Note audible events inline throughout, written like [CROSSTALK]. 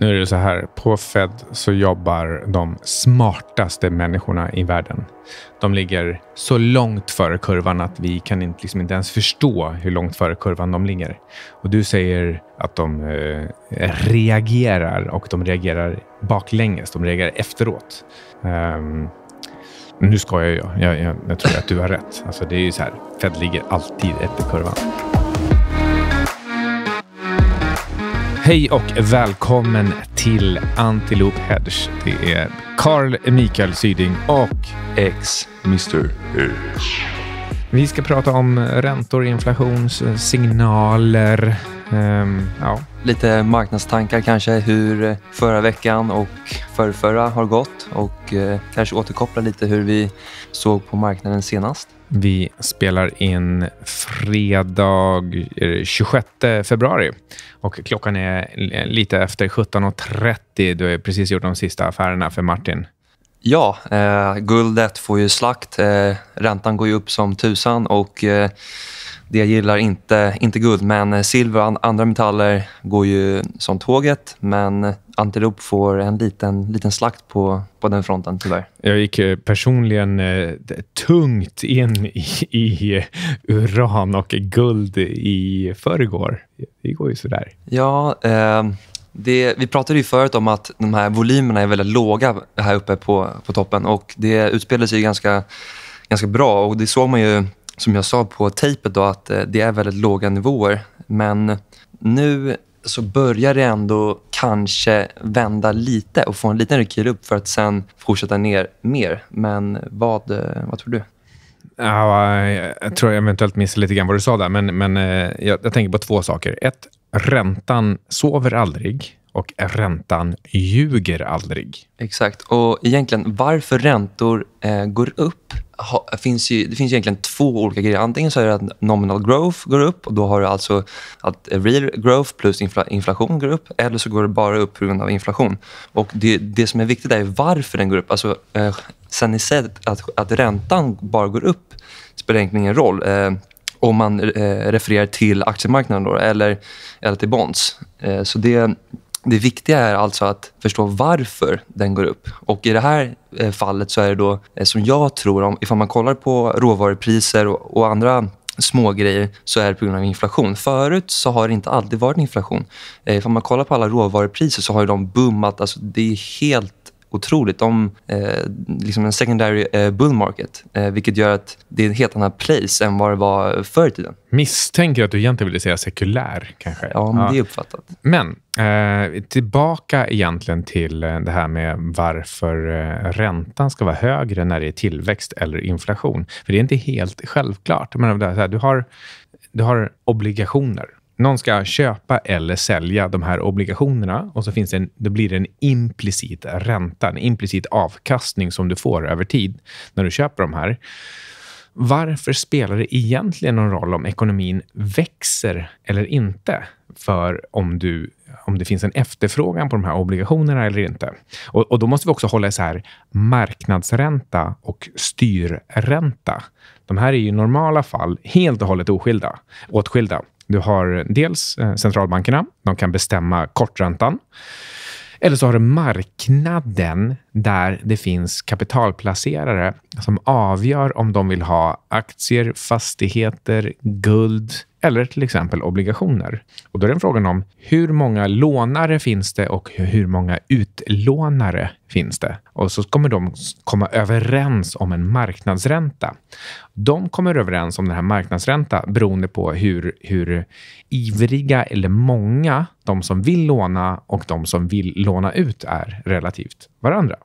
Nu är det så här, på Fed så jobbar de smartaste människorna i världen. De ligger så långt före kurvan att vi kan inte, liksom inte ens förstå hur långt före kurvan de ligger. Och du säger att de eh, reagerar och de reagerar baklänges. De reagerar efteråt. Um, nu skojar jag, jag, jag, jag tror att du har rätt. Alltså det är ju så här, Fed ligger alltid efter kurvan. Hej och välkommen till Antilope Hedge. Det är Carl Mikael Syding och X Mr Hedge. Vi ska prata om räntor, inflationssignaler. Um, ja. Lite marknadstankar kanske, hur eh, förra veckan och förrförra har gått och eh, kanske återkoppla lite hur vi såg på marknaden senast. Vi spelar in fredag 26 eh, februari och klockan är lite efter 17.30. Du har precis gjort de sista affärerna för Martin. Ja, eh, guldet får ju slakt. Eh, räntan går ju upp som tusan och eh, det gillar inte, inte guld. Men eh, silver och andra metaller går ju som tåget. Men eh, antilop får en liten, liten slakt på, på den fronten, tyvärr. Jag gick eh, personligen tungt in [LAUGHS] i, i uran och guld i förrgår. Det går ju sådär. Ja, det, vi pratade ju förut om att de här volymerna är väldigt låga här uppe på, på toppen och det utspelade sig ganska, ganska bra. och Det såg man ju, som jag sa, på tejpet då, att eh, det är väldigt låga nivåer. Men nu så börjar det ändå kanske vända lite och få en liten rekyl upp för att sen fortsätta ner mer. Men vad, eh, vad tror du? Ja, jag tror jag eventuellt missade lite grann vad du sa där, men, men eh, jag, jag tänker på två saker. Ett, räntan sover aldrig och räntan ljuger aldrig. Exakt. Och egentligen varför räntor eh, går upp ha, finns ju, det finns egentligen två olika grejer. Antingen så är det att nominal growth går upp och då har du alltså att real growth plus infla, inflation går upp eller så går det bara upp på grund av inflation. Och Det, det som är viktigt är varför den går upp. Alltså, eh, sen ni sett att, att räntan bara går upp spelar egentligen ingen roll. Eh, om man eh, refererar till aktiemarknaden då, eller, eller till bonds. Eh, så det, det viktiga är alltså att förstå varför den går upp. Och I det här eh, fallet så är det då, som jag tror, om ifall man kollar på råvarupriser och, och andra smågrejer så är det på grund av inflation. Förut så har det inte alltid varit inflation. Eh, om man kollar på alla råvarupriser så har de boomat. Alltså det är helt otroligt om eh, liksom en secondary eh, bull market, eh, vilket gör att det är en helt annan place än vad det var förr i tiden. Misstänker att du egentligen ville säga sekulär, kanske? Ja, men ja. det är uppfattat. Men Eh, tillbaka egentligen till eh, det här med varför eh, räntan ska vara högre när det är tillväxt eller inflation. För det är inte helt självklart. Men det här, du, har, du har obligationer någon ska köpa eller sälja de här obligationerna och så finns det en, då blir det en implicit ränta, en implicit avkastning som du får över tid när du köper de här. Varför spelar det egentligen någon roll om ekonomin växer eller inte? För om, du, om det finns en efterfrågan på de här obligationerna eller inte. Och, och då måste vi också hålla isär marknadsränta och styrränta. De här är i normala fall helt och hållet oskilda, åtskilda. Du har eh, dels eh, centralbankerna. De kan bestämma korträntan. Eller så har du marknaden där det finns kapitalplacerare som avgör om de vill ha aktier, fastigheter, guld eller till exempel obligationer. Och Då är den frågan om hur många lånare finns det och hur många utlånare finns det? Och så kommer de komma överens om en marknadsränta. De kommer överens om den här marknadsränta beroende på hur, hur ivriga eller många de som vill låna och de som vill låna ut är relativt varandra.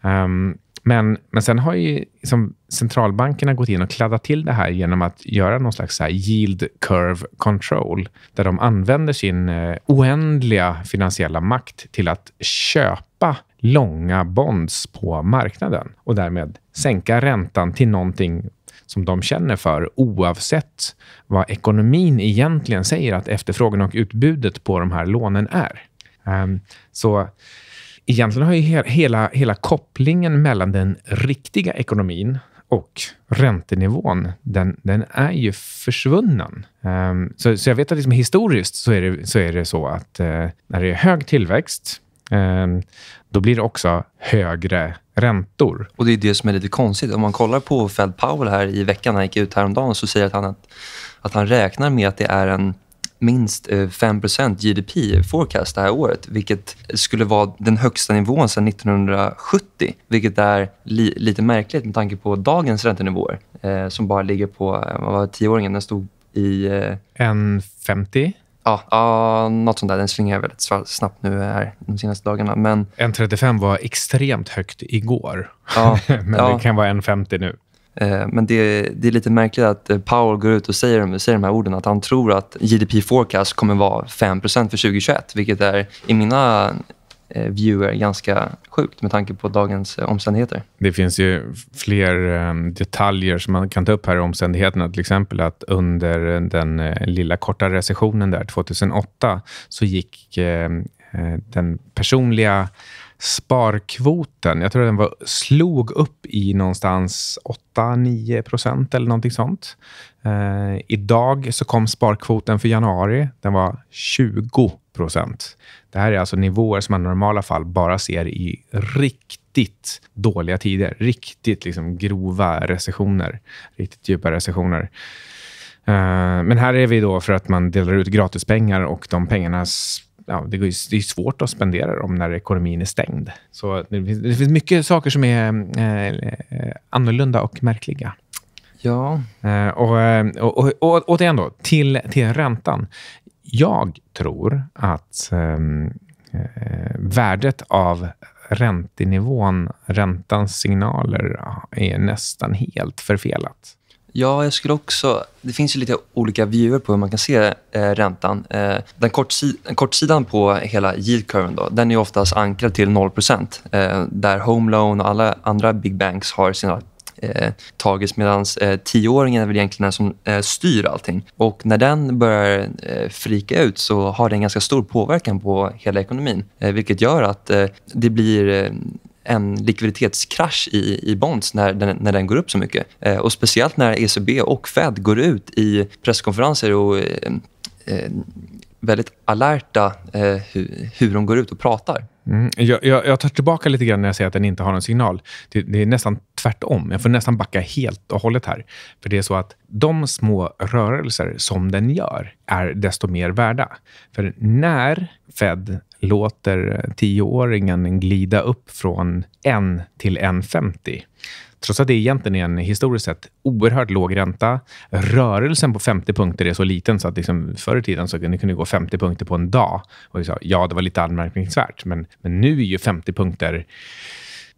Um, men, men sen har ju liksom centralbankerna gått in och kladdat till det här genom att göra någon slags så yield curve control, där de använder sin eh, oändliga finansiella makt till att köpa långa bonds på marknaden och därmed sänka räntan till någonting som de känner för oavsett vad ekonomin egentligen säger att efterfrågan och utbudet på de här lånen är. Um, så egentligen har ju hela, hela kopplingen mellan den riktiga ekonomin och räntenivån, den, den är ju försvunnen. Um, så, så jag vet att liksom historiskt så är det så, är det så att uh, när det är hög tillväxt, um, då blir det också högre räntor. Och Det är det som är lite konstigt. Om man kollar på Fed Powell här i veckan, han gick ut häromdagen, så säger att han att, att han räknar med att det är en minst 5 eh, GDP forecast det här året, vilket skulle vara den högsta nivån sedan 1970, vilket är li lite märkligt med tanke på dagens räntenivåer eh, som bara ligger på, eh, vad var tioåringen, den stod i... Eh, 1,50? Ja, ja, något sånt där. Den svingar väldigt snabbt nu här de senaste dagarna. Men... 1,35 var extremt högt igår, ja, [LAUGHS] men ja. det kan vara 1,50 nu. Eh, men det, det, är lite märkligt att eh, Powell går ut och säger, säger de här orden. Att han tror att GDP forecast kommer vara 5 för 2021. Vilket är i mina eh, viewer ganska sjukt med tanke på dagens omständigheter. Det finns ju fler detaljer som man kan ta upp här i omständigheterna. Till exempel att under den lilla korta recessionen där 2008 så gick den personliga sparkvoten, jag tror den var, slog upp i någonstans 8-9 procent eller någonting sånt. Eh, idag så kom sparkvoten för januari. Den var 20 procent. Det här är alltså nivåer som man i normala fall bara ser i riktigt dåliga tider. Riktigt liksom grova recessioner, riktigt djupa recessioner. Eh, men här är vi då för att man delar ut gratispengar och de pengarna ja, det, är, det är svårt att spendera dem när ekonomin är stängd. Så det finns, det finns mycket saker som är eh, annorlunda och märkliga. Ja. Eh, och, eh, och, och, och, återigen då, till, till räntan. Jag tror att ehm, eh, värdet av räntenivån, räntans signaler, eh, är nästan helt förfelat. Ja, jag skulle också... Det finns ju lite olika vyer på hur man kan se eh, räntan. Eh, den, kortsi kortsidan på hela yield då, den är oftast ankrad till 0 eh, där home loan och alla andra big banks har sina eh, tagits medan eh, tioåringen är väl egentligen den som eh, styr allting. Och när den börjar eh, frika ut så har den ganska stor påverkan på hela ekonomin eh, vilket gör att eh, det blir eh, en likviditetskrasch i, i bonds när den, när den går upp så mycket. Eh, och Speciellt när ECB och Fed går ut i presskonferenser och eh, eh väldigt alerta eh, hur, hur de går ut och pratar. Mm. Jag, jag, jag, tar tillbaka lite grann när jag säger att den inte har någon signal. Det, det, är nästan tvärtom. Jag får nästan backa helt och hållet här. För det är så att de små rörelser som den gör är desto mer värda. För när Fed låter tioåringen glida upp från 1 till 1,50. Trots att det egentligen är en historiskt sett oerhört låg ränta. Rörelsen på 50 punkter är så liten så att liksom förr i tiden så kunde det gå 50 punkter på en dag. Och sa, ja, det var lite anmärkningsvärt, men, men nu är ju 50 punkter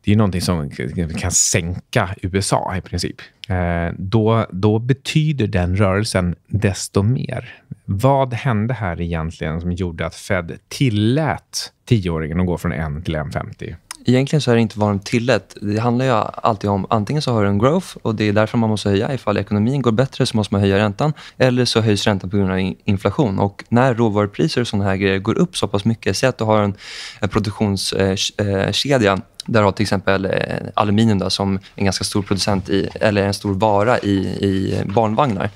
det är någonting som kan sänka USA i princip. Eh, då, då betyder den rörelsen desto mer. Vad hände här egentligen som gjorde att Fed tillät tioåringen att gå från 1 till 1,50? Egentligen så är det inte vad de tillät. Det handlar ju alltid om antingen så har du en growth och det är därför man måste höja. Ifall ekonomin går bättre så måste man höja räntan. Eller så höjs räntan på grund av inflation. Och när råvarupriser och sådana här grejer går upp så pass mycket, säg att du har en, produktionskedja eh, eh, där du har till exempel eh, aluminium då, som en ganska stor producent i, eller en stor vara i, i barnvagnar.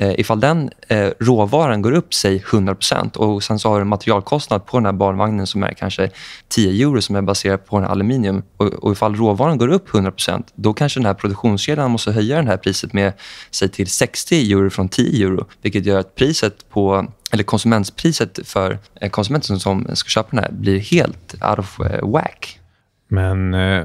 Eh, ifall den eh, råvaran går upp, säg 100 och sen så har du en materialkostnad på den här barnvagnen som är kanske 10 euro som är baserad på den här aluminium. Och, och ifall råvaran går upp 100 då kanske den här produktionskedjan måste höja det här priset med säg till 60 euro från 10 euro, vilket gör att priset på eller konsumentpriset för eh, konsumenten som ska köpa den här blir helt out of eh, whack. Men eh,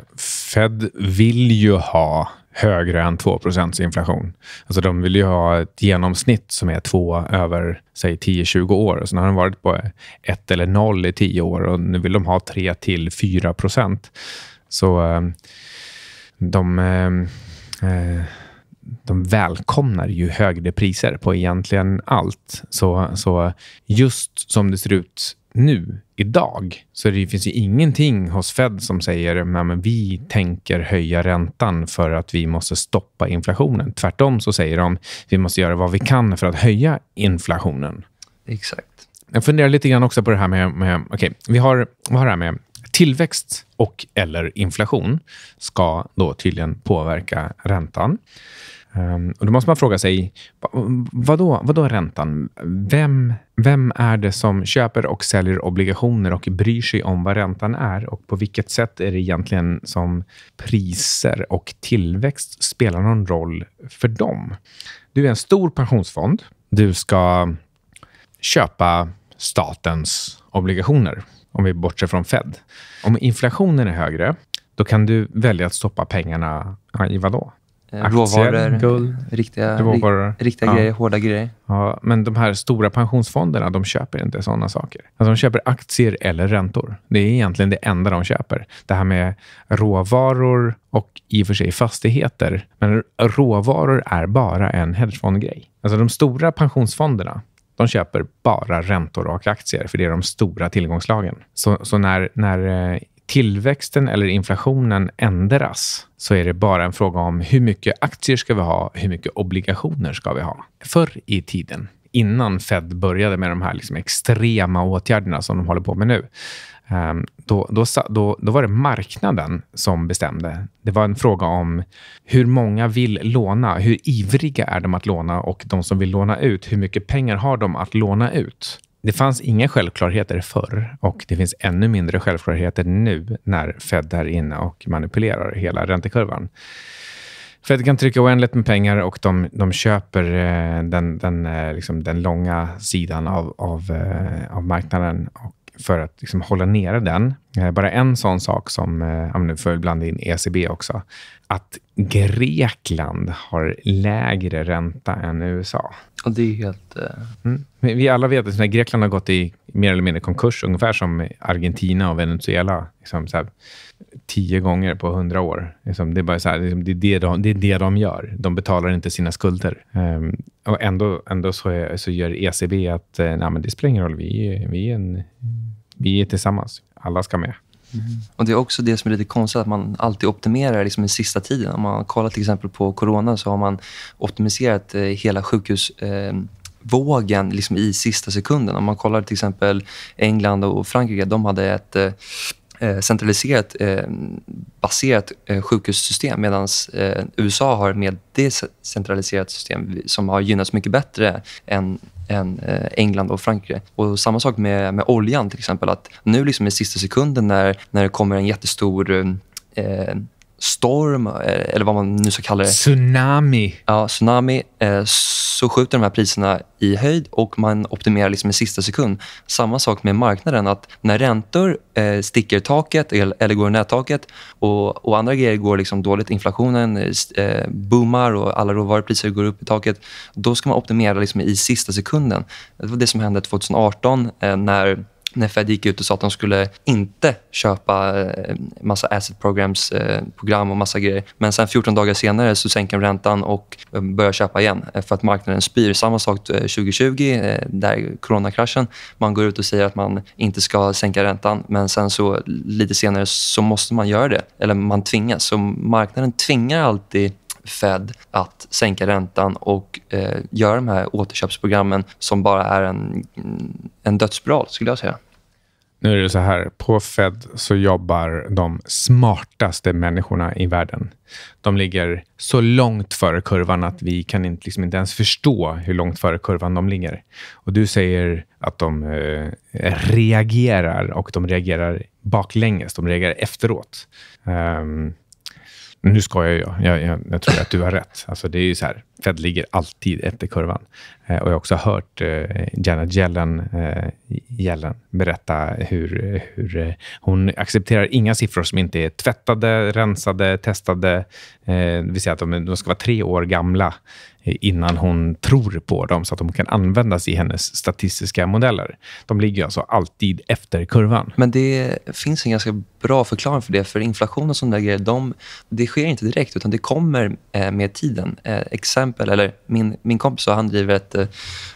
Fed vill ju ha högre än 2 inflation. Alltså de vill ju ha ett genomsnitt som är två över säg 10-20 år. Sen har den varit på 1 eller 0 i 10 år och nu vill de ha 3 till 4 Så ehm, de, ehm, eh, de välkomnar ju högre priser på egentligen allt. Så, så just som det ser ut nu idag så det finns ju ingenting hos Fed som säger att vi tänker höja räntan för att vi måste stoppa inflationen. Tvärtom så säger de att vi måste göra vad vi kan för att höja inflationen. Exakt. Jag funderar lite grann också på det här med... med okay, vi har, vad har det här med tillväxt och eller inflation ska då tydligen påverka räntan. Um, och då måste man fråga sig, vad då, räntan? Vem, vem är det som köper och säljer obligationer och bryr sig om vad räntan är? Och på vilket sätt är det egentligen som priser och tillväxt spelar någon roll för dem? Du är en stor pensionsfond. Du ska köpa statens obligationer, om vi bortser från Fed. Om inflationen är högre, då kan du välja att stoppa pengarna i vad då? Eh, aktier, råvaror, guld, riktiga, råvaror. riktiga ja. grejer, hårda grejer. Ja, men de här stora pensionsfonderna, de köper inte sådana saker. Alltså, de köper aktier eller räntor. Det är egentligen det enda de köper. Det här med råvaror och i och för sig fastigheter. Men råvaror är bara en hedgefondgrej. Alltså de stora pensionsfonderna, de köper bara räntor och aktier, för det är de stora tillgångslagen. Så, så när, när eh, tillväxten eller inflationen ändras så är det bara en fråga om hur mycket aktier ska vi ha, hur mycket obligationer ska vi ha? Förr i tiden, innan Fed började med de här liksom extrema åtgärderna som de håller på med nu, ehm, då, då, då, då var det marknaden som bestämde. Det var en fråga om hur många vill låna, hur ivriga är de att låna och de som vill låna ut, hur mycket pengar har de att låna ut? Det fanns inga självklarheter förr och det finns ännu mindre självklarheter nu när Fed är inne och manipulerar hela räntekurvan. Fed kan trycka oändligt med pengar och de, de köper eh, den, den, eh, liksom den långa sidan av, av, eh, av marknaden och för att liksom hålla nere den. Eh, bara en sån sak som, eh, nu får jag in ECB också, att Grekland har lägre ränta än USA. Och det är helt... Eh, mm. Vi alla vet att Grekland har gått i mer eller mindre konkurs, ungefär som Argentina och Venezuela. Liksom här, tio gånger på hundra år. Liksom, det, är bara så här, liksom, det, är det, de, det är det de gör. De betalar inte sina skulder. Ehm, och ändå, ändå så, är, så, gör ECB att nej, men det spelar ingen roll. Vi, vi är en vi är tillsammans alla ska med. Mm. Och Det är också det som är lite konstigt, att man alltid optimerar liksom i sista tiden. Om man kollar till exempel på corona så har man optimiserat eh, hela sjukhusvågen eh, liksom i sista sekunden. Om man kollar till exempel England och Frankrike, de hade ett eh, Eh, centraliserat eh, baserat eh, sjukhussystem medan USA har ett mer decentraliserat system som har gynnats mycket bättre än än England och Frankrike. Och Samma sak med, med oljan. till exempel. Att nu liksom i sista sekunden när, när det kommer en jättestor eh, storm, eh, eller vad man nu ska kalla det. Tsunami. Ja, tsunami. Eh, så skjuter de här priserna i höjd och man optimerar liksom i sista sekund. Samma sak med marknaden. att När räntor eh, sticker taket eller går i nättaket och, och, andra grejer går liksom dåligt, inflationen boomar och alla råvarupriser går upp i taket, då ska man optimera liksom i sista sekunden. Det var det som hände 2018 när när Fed gick ut och sa att de skulle inte köpa eh, massa asset programs, eh, program och massa grejer. Men sen 14 dagar senare så sänker de räntan och eh, börjar köpa igen för att marknaden spyr. Samma sak 2020, där coronakraschen. Man går ut och säger att man inte ska sänka räntan men sen så lite senare så måste man göra det. Eller man tvingas. Så marknaden tvingar alltid Fed att sänka räntan och eh, göra de här återköpsprogrammen som bara är en, en dödsspiral, skulle jag säga. Nu är det så här, på Fed så jobbar de smartaste människorna i världen. De ligger så långt före kurvan att vi kan inte, liksom inte ens förstå hur långt före kurvan de ligger. Och du säger att de eh, reagerar och de reagerar baklänges. De reagerar efteråt. Um, nu ska jag ju. Jag, jag, jag tror att du har rätt. Alltså det är ju så här, Fed ligger alltid efter kurvan. Eh, och jag har också hört eh, Janet Yellen, eh, Yellen berätta hur, hur eh, hon accepterar inga siffror som inte är tvättade, rensade, testade. Eh, det vill säga att de, de ska vara tre år gamla innan hon tror på dem så att de kan användas i hennes statistiska modeller. De ligger alltså alltid efter kurvan. Men det finns en ganska bra förklaring för det. För inflation och sådana de, det sker inte direkt utan det kommer eh, med tiden. Eh, exempel, eller min, min kompis han driver ett eh,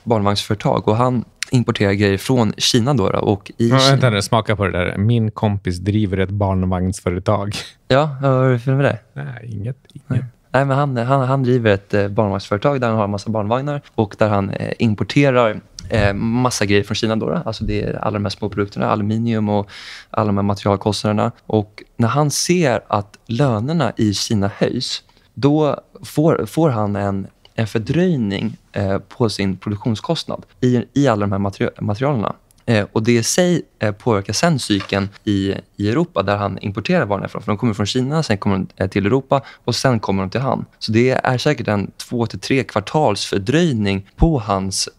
barnvagnsföretag och han importerar grejer från Kina. Då, då och i ja, vänta nu, smaka på det där. Min kompis driver ett barnvagnsföretag. Ja, vad är det för med det? Nej, inget. inget. Nej. Nej, men han, han, han driver ett eh, barnvagnsföretag där han har en massa barnvagnar och där han eh, importerar eh, massa grejer från Kina. Då, Alltså det är alla de här små produkterna, aluminium och alla de här materialkostnaderna. Och när han ser att lönerna i Kina höjs, då får, får han en, en fördröjning eh, på sin produktionskostnad i, i alla de här materi materialerna. Eh, och Det i sig eh, påverkar sen cykeln i, i Europa där han importerar varorna ifrån. För de kommer från Kina, sen kommer de eh, till Europa och sen kommer de till han. Så det är säkert en två till tre kvartals fördröjning på hans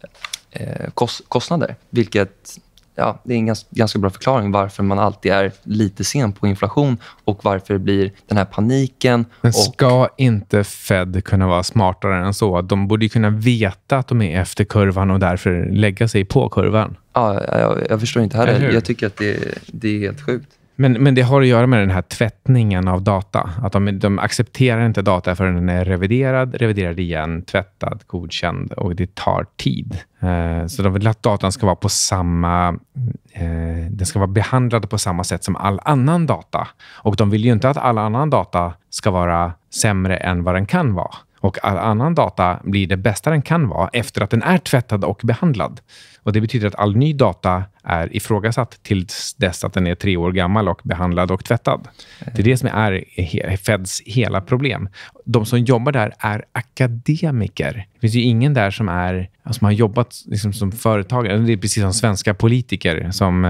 eh, kost kostnader. Vilket ja, det är en ganska, ganska bra förklaring varför man alltid är lite sen på inflation och varför det blir den här paniken. Men ska inte Fed kunna vara smartare än så? De borde kunna veta att de är efter kurvan och därför lägga sig på kurvan. Ja, jag, jag förstår inte heller. Jag tycker att det, det är helt sjukt. Men, men det har att göra med den här tvättningen av data. Att de, de accepterar inte data förrän den är reviderad, reviderad igen, tvättad, godkänd och det tar tid. Eh, så de vill att datan ska vara på samma... Eh, den ska vara behandlad på samma sätt som all annan data. Och de vill ju inte att all annan data ska vara sämre än vad den kan vara och all annan data blir det bästa den kan vara efter att den är tvättad och behandlad. Och Det betyder att all ny data är ifrågasatt till dess att den är tre år gammal och behandlad och tvättad. Det är det som är Feds hela problem. De som jobbar där är akademiker. Det finns ju ingen där som, är, som har jobbat liksom som företagare. Det är precis som svenska politiker som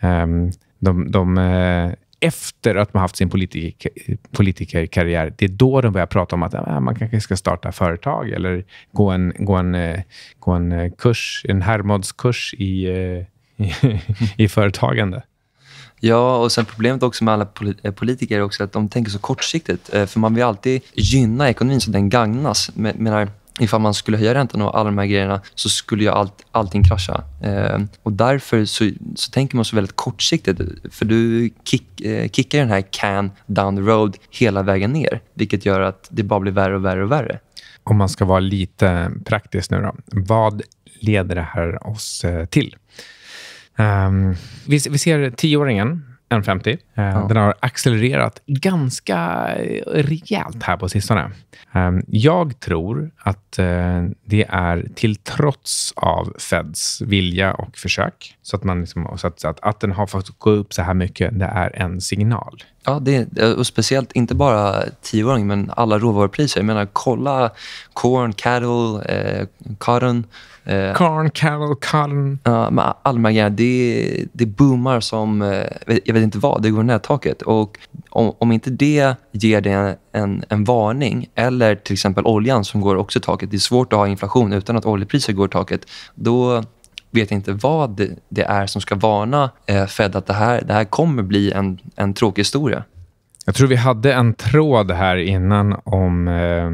um, de, de eh, efter att man haft sin politikerkarriär, det är då de börjar prata om att äh, man kanske ska starta företag eller gå en, gå en, eh, gå en eh, kurs, en Hermodskurs i, i, eh, [LAUGHS] i företagande. Ja, och sen problemet också med alla politiker är också att de tänker så kortsiktigt. För man vill alltid gynna ekonomin så den gagnas. Men, menar, ifall man skulle höja räntan och alla de här grejerna så skulle ju allt, allting krascha. Eh, och därför så, så, tänker man så väldigt kortsiktigt. För du kick, eh, kickar den här can down the road hela vägen ner vilket gör att det bara blir värre och värre och värre. Om man ska vara lite praktisk nu då. Vad leder det här oss eh, till? Um, vi, vi ser tioåringen M50. Ja. Eh, den har accelererat ganska eh, rejält här på sistone. Ehm, jag tror att eh, det är till trots av Feds vilja och försök. Så att, man liksom, så att, så att, att den har fått gå upp så här mycket, det är en signal. Ja, det, eh, och speciellt inte bara tioåringen, men alla råvarupriser. Jag menar, kolla corn, cattle, eh, cotton. Eh, corn, cattle, cotton. Ja, men all de här grejerna, det, det boomar som... Eh, jag vet inte vad. Det går ner taket. Och om, om inte det ger dig en, en, en, varning, eller till exempel oljan som går också taket. Det är svårt att ha inflation utan att oljepriser går taket. Då vet inte vad det, det är som ska varna eh, Fed att det här, det här kommer bli en, en tråkig historia. Jag tror vi hade en tråd här innan om eh,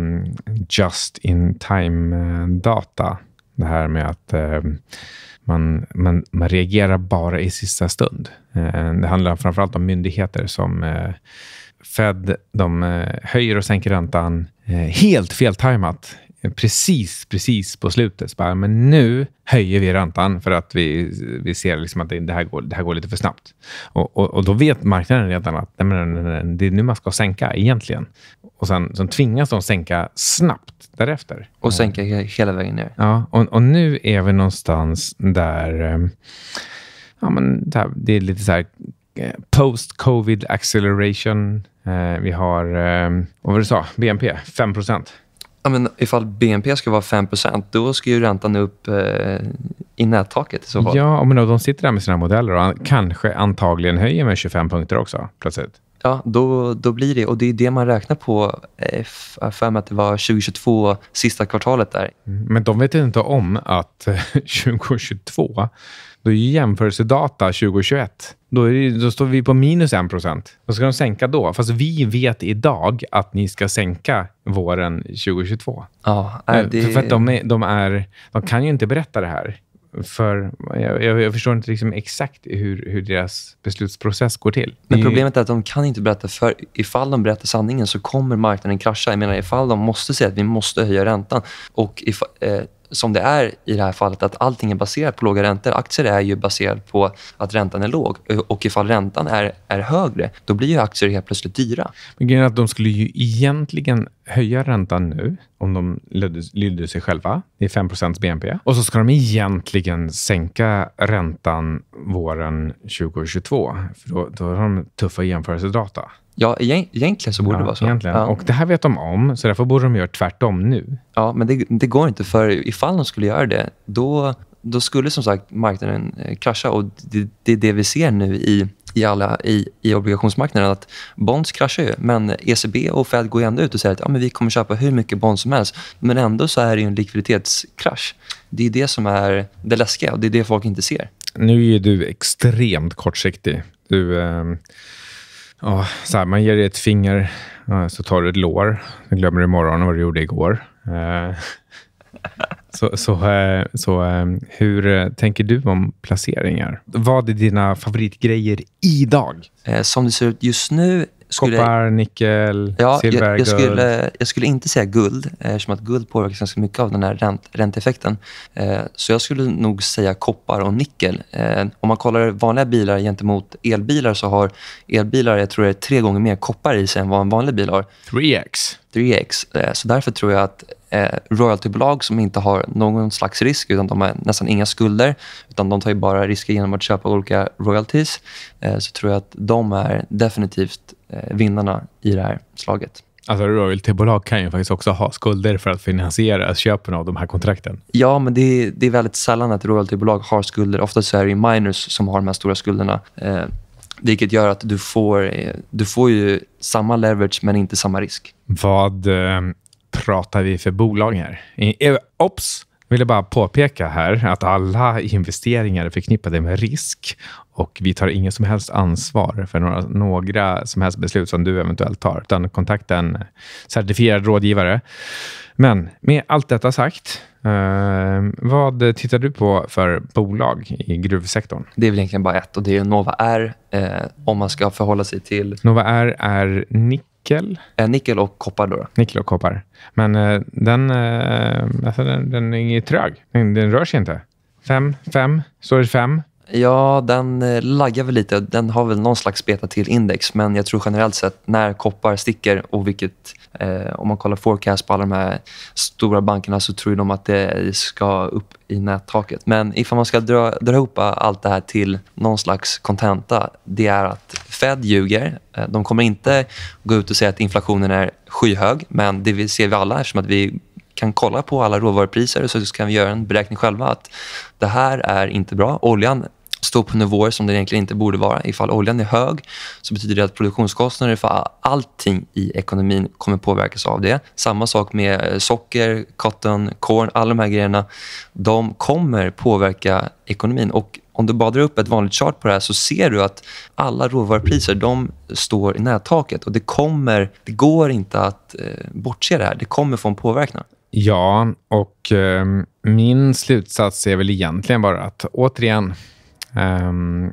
just in time-data. Eh, det här med att eh, man, man, man reagerar bara i sista stund. Eh, det handlar framförallt om myndigheter som eh, Fed de eh, höjer och sänker räntan helt feltajmat precis, precis på slutet. Bara, men nu höjer vi räntan för att vi, vi ser liksom att det, här går, det här går lite för snabbt. Och, och, och då vet marknaden redan att nej, nej, nej, det är nu man ska sänka egentligen. Och sen, sen tvingas de sänka snabbt därefter. Och sänka hela vägen ner. Ja, och, och nu är vi någonstans där... Eh, ja, men det, här, det är lite så här eh, post-covid acceleration. Eh, vi har, vad var det du sa, BNP, 5 procent. Ja, men ifall BNP ska vara 5 då ska ju räntan upp eh, i nättaket i så fall. Ja, men de sitter där med sina modeller och an kanske antagligen höjer med 25 punkter också plötsligt. Ja, då, då blir det. Och det är det man räknar på. Eh, jag för att det var 2022, sista kvartalet där. Mm, men de vet inte om att 2022, [LAUGHS] då är jämförelsedata 2021 då, det, då, står vi på minus 1 procent. Vad ska de sänka då? Fast vi vet idag att ni ska sänka våren 2022. Ja, eh, det... för att de, är, de, är, de kan ju inte berätta det här. För jag, jag, jag förstår inte liksom exakt hur, hur, deras beslutsprocess går till. Men problemet är att de kan inte berätta, för ifall de berättar sanningen så kommer marknaden krascha. Jag menar, ifall de måste säga att vi måste höja räntan och ifall, eh, som det är i det här fallet, att allting är baserat på låga räntor. Aktier är ju baserat på att räntan är låg. och Ifall räntan är, är högre, då blir ju aktier helt plötsligt dyra. Men grejen är att de skulle ju egentligen höja räntan nu om de lydde, sig själva. Det är 5 BNP. Och så ska de egentligen sänka räntan våren 2022. För då, då har de tuffa jämförelsedata. Ja, egentligen så borde ja, det vara så. Egentligen. Ja. Och det här vet de om, så därför borde de göra tvärtom nu. Ja, men det, det går inte, för ifall de skulle göra det, då, då skulle som sagt marknaden eh, krascha. Och det, det är det vi ser nu i, i, alla, i, i obligationsmarknaden. att Bonds kraschar ju, men ECB och Fed går ändå ut och säger att ja, men vi kommer köpa hur mycket bonds som helst. Men ändå så är det en likviditetskrasch. Det är det som är det läskiga och det är det folk inte ser. Nu är du extremt kortsiktig. Du... Eh ja, så här, man ger dig ett finger, så tar du ett lår. Du glömmer imorgon vad du gjorde igår. Eh, så, så, eh, så, eh, hur tänker du om placeringar? Vad är dina favoritgrejer idag? Som det ser ut just nu skulle, Koppar, nickel, ja, silver, jag, jag guld? Skulle, jag skulle inte säga guld, eh, eftersom att guld påverkas ganska mycket av den här ränt, ränteeffekten. Eh, så jag skulle nog säga koppar och nickel. Eh, om man kollar vanliga bilar gentemot elbilar så har elbilar jag tror det är tre gånger mer koppar i sig än vad en vanlig bil har. 3x? 3x. Så därför tror jag att royaltybolag som inte har någon slags risk, utan de har nästan inga skulder, utan de tar bara risker genom att köpa olika royalties, så tror jag att de är definitivt Eh, vinnarna i det här slaget. Alltså royaltybolag kan ju faktiskt också ha skulder för att finansiera köpen av de här kontrakten. Ja, men det är, det är väldigt sällan att royaltybolag har skulder. Oftast är det miners som har de här stora skulderna. Eh, vilket gör att du får, eh, du får ju samma leverage, men inte samma risk. Vad eh, pratar vi för bolag här? I, eh, jag ville bara påpeka här att alla investeringar är förknippade med risk och vi tar inget som helst ansvar för några, några som helst beslut som du eventuellt tar, utan kontakta en certifierad rådgivare. Men med allt detta sagt, eh, vad tittar du på för bolag i gruvsektorn? Det är väl egentligen bara ett och det är Nova R, eh, om man ska förhålla sig till... Nova R är 90 nickel? Eh, nickel och koppar. Då. Nickel och koppar. Men eh, den, eh, alltså den, den är trög. Den, den rör sig inte. Fem, fem, så är det fem. Ja, den eh, laggar väl lite. Den har väl någon slags beta till index, men jag tror generellt sett när koppar sticker och vilket, eh, om man kollar forecast på alla de här stora bankerna så tror de att det ska upp i nättaket. Men ifall man ska dra, dra ihop allt det här till någon slags kontenta, det är att Fed ljuger. Eh, de kommer inte gå ut och säga att inflationen är skyhög, men det ser vi alla eftersom att vi kan kolla på alla råvarupriser och så kan vi göra en beräkning själva att det här är inte bra. Oljan Stå på nivåer som den egentligen inte borde vara. Ifall oljan är hög så betyder det att produktionskostnader för allting i ekonomin kommer påverkas av det. Samma sak med eh, socker, cotton, corn. alla de här grejerna. De kommer påverka ekonomin. Och om du bara drar upp ett vanligt chart på det här så ser du att alla råvarupriser de står i nättaket. Och det, kommer, det går inte att eh, bortse det här. Det kommer få en påverkan. Ja, och eh, min slutsats är väl egentligen bara att återigen, Ehm,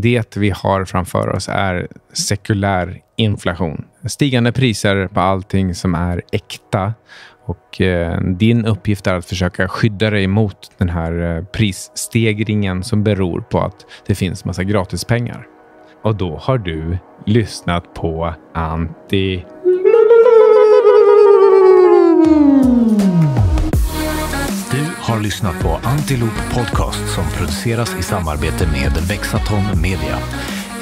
det vi har framför oss är sekulär inflation. Stigande priser på allting som är äkta. Och eh, din uppgift är att försöka skydda dig mot den här eh, prisstegringen som beror på att det finns massa gratispengar. Och då har du lyssnat på Anti har lyssnat på Antiloop Podcast som produceras i samarbete med Vexatom Media.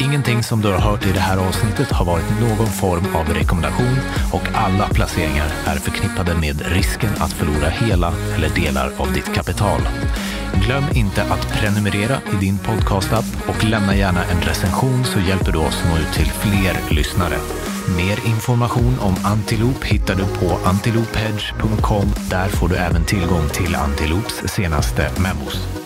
Ingenting som du har hört i det här avsnittet har varit någon form av rekommendation och alla placeringar är förknippade med risken att förlora hela eller delar av ditt kapital. Glöm inte att prenumerera i din podcastapp och lämna gärna en recension så hjälper du oss nå ut till fler lyssnare. Mer information om Antilop hittar du på antilophedge.com. Där får du även tillgång till Antilops senaste memos.